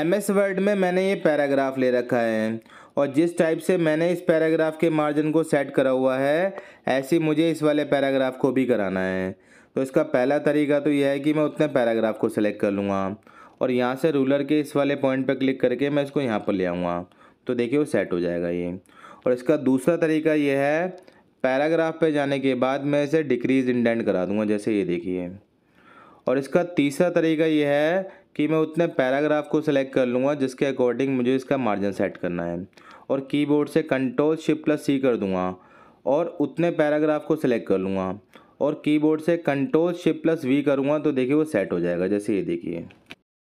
M S word में मैंने ये पैराग्राफ ले रखा है और जिस टाइप से मैंने इस पैराग्राफ के मार्जिन को सेट करा हुआ है ऐसे मुझे इस वाले पैराग्राफ को भी कराना है तो इसका पहला तरीका तो यह है कि मैं उतने पैराग्राफ को सेलेक्ट कर लूँगा और यहाँ से रूलर के इस वाले पॉइंट पर क्लिक करके मैं इसको यहाँ पर ले आऊँगा तो देखिए वो सेट हो जाएगा ये और इसका दूसरा तरीका ये है पैराग्राफ पे जाने के बाद मैं इसे डिक्रीज इंडेंट करा दूंगा जैसे ये देखिए और इसका तीसरा तरीका ये है कि मैं उतने पैराग्राफ को सिलेक्ट कर लूँगा जिसके अकॉर्डिंग मुझे इसका मार्जिन सेट करना है और कीबोर्ड से कंट्रोल शिप प्लस सी कर दूँगा और उतने पैराग्राफ को सिलेक्ट कर लूँगा और कीबोर्ड से कंट्रोल शिप प्लस वी करूँगा तो देखिए वो सेट हो जाएगा जैसे ये देखिए